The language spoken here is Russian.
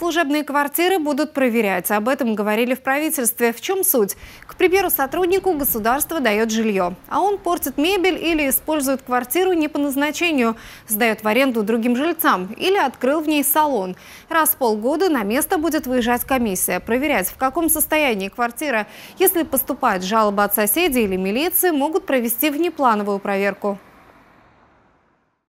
служебные квартиры будут проверять. Об этом говорили в правительстве. В чем суть? К примеру, сотруднику государство дает жилье, а он портит мебель или использует квартиру не по назначению, сдает в аренду другим жильцам или открыл в ней салон. Раз в полгода на место будет выезжать комиссия, проверять, в каком состоянии квартира. Если поступает жалоба от соседей или милиции, могут провести внеплановую проверку.